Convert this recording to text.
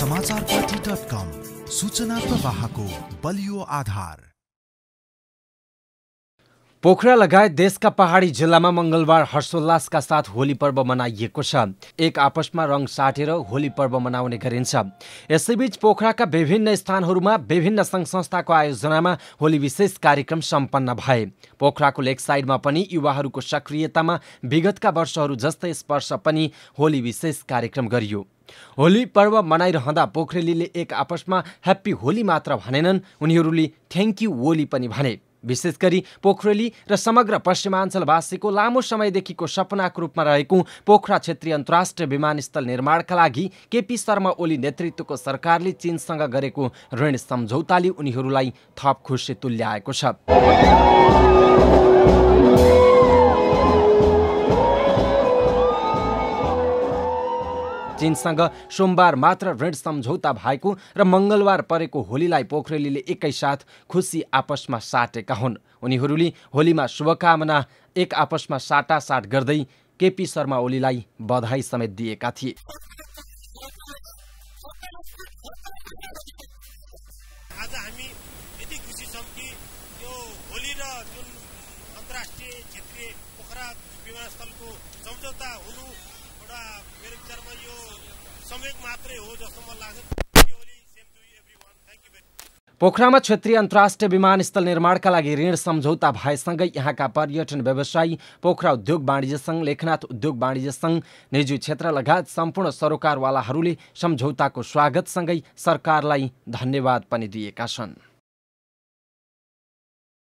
समाचारपत्रिका dot कम सूचना प्रवाहको बलियो आधार पोखरा लगायत देशका पहाडी जिल्लामा मङ्गलबार हर्षोल्लासका साथ होली पर्व मनाइएको छ एक आपसमा रङ साटेर होली पर्व मनाउने गरिन्छ यसैबीच पोखराका विभिन्न स्थानहरूमा विभिन्न सङ्घ संस्थाको आयोजनामा होली विशेष कार्यक्रम सम्पन्न भए पोखराको लेक साइडमा पनि युवाहरूको सक्रियतामा विगतका वर्षहरू जस्तै स्पर्श पनि होली विशेष कार्यक्रम गरियो होली पर्व मनाइरहँदा पोखरेलीले एक आपसमा ह्याप्पी होली मात्र भनेनन् उनीहरूले थ्याङ्क यू होली पनि भने विशेष गरी पोखरेली र समग्र पश्चिमाञ्चलवासीको लामो समयदेखिको सपनाको रूपमा रहेको पोखरा क्षेत्रीय अन्तर्राष्ट्रिय विमानस्थल निर्माणका लागि केपी शर्मा ओली नेतृत्वको सरकारले चीनसँग गरेको ऋण सम्झौताले उनीहरूलाई थप खुसी तुल्याएको छ चीनसँग सोमबार मात्र ऋण सम्झौता भएको र मंगलबार परेको होलीलाई पोखरेलीले एकैसाथ खुसी आपसमा साटेका हुन् उनीहरूले होलीमा शुभकामना एक आपसमा साटासाट गर्दै केपी शर्मा ओलीलाई बधाई समेत दिएका थिए आज हामी यति खुसी छौँ कि यो होली र जुन अन्तर्राष्ट्रिय क्षेत्रीय पोखरा विमानस्थलको सम्झौता हुनु मात्रै हो जस्तो मलाई लाग्छ पोखरामा क्षेत्रीय अन्तर्राष्ट्रिय विमानस्थल निर्माणका लागि ऋण सम्झौता भएसँगै यहाँका पर्यटन व्यवसायी पोखरा उद्योग वाणिज्य सङ्घ लेखनाथ उद्योग वाणिज्य सङ्घ निजी क्षेत्र लगायत सम्पूर्ण सरोकारवालाहरूले सम्झौताको स्वागतसँगै सरकारलाई धन्यवाद पनि दिएका छन्